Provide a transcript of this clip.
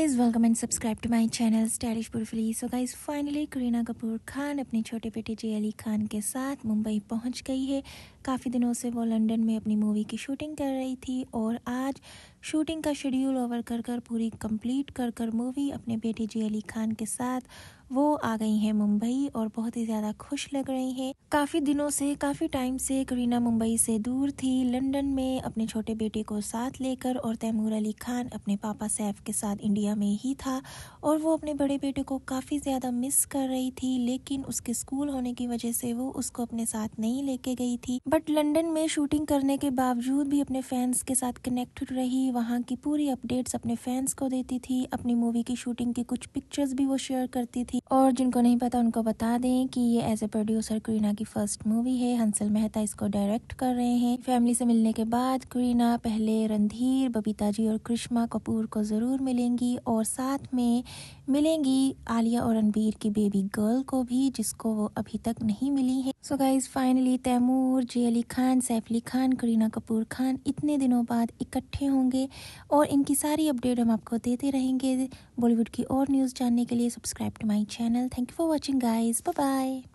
guys welcome and subscribe to my channel स्टैरिश पुरफली so guys finally Kareena Kapoor Khan अपने छोटे बेटे जे अली खान के साथ मुंबई पहुंच गई है काफ़ी दिनों से वो लंदन में अपनी मूवी की शूटिंग कर रही थी और आज शूटिंग का शेड्यूल ओवर कर कर पूरी कंप्लीट कर कर मूवी अपने बेटे जे अली खान के साथ वो आ गई हैं मुंबई और बहुत ही ज़्यादा खुश लग रही हैं काफ़ी दिनों से काफ़ी टाइम से करीना मुंबई से दूर थी लंदन में अपने छोटे बेटे को साथ लेकर और तैमूर अली खान अपने पापा सैफ के साथ इंडिया इंडिया में ही था और वो अपने बड़े बेटे को काफ़ी ज़्यादा मिस कर रही थी लेकिन उसके स्कूल होने की वजह से वो उसको अपने साथ नहीं लेके गई थी बट लंदन में शूटिंग करने के बावजूद भी अपने फैंस के साथ कनेक्टेड रही वहाँ की पूरी अपडेट्स अपने फैंस को देती थी अपनी मूवी की शूटिंग की कुछ पिक्चर्स भी वो शेयर करती थी और जिनको नहीं पता उनको बता दें कि ये एज ए प्रोड्यूसर करीना की फर्स्ट मूवी है हंसल मेहता इसको डायरेक्ट कर रहे हैं फैमिली से मिलने के बाद करीना पहले रणधीर बबीता जी और कृष्णा कपूर को जरूर मिलेंगी और साथ में मिलेंगी आलिया और रणबीर की बेबी गर्ल को भी जिसको वो अभी तक नहीं मिली है सो गाइज फाइनली तैमूर जे अली खान सैफ अली खान करीना कपूर खान इतने दिनों बाद इकट्ठे होंगे और इनकी सारी अपडेट हम आपको देते रहेंगे बॉलीवुड की और न्यूज़ जानने के लिए subscribe to my channel thank you for watching guys bye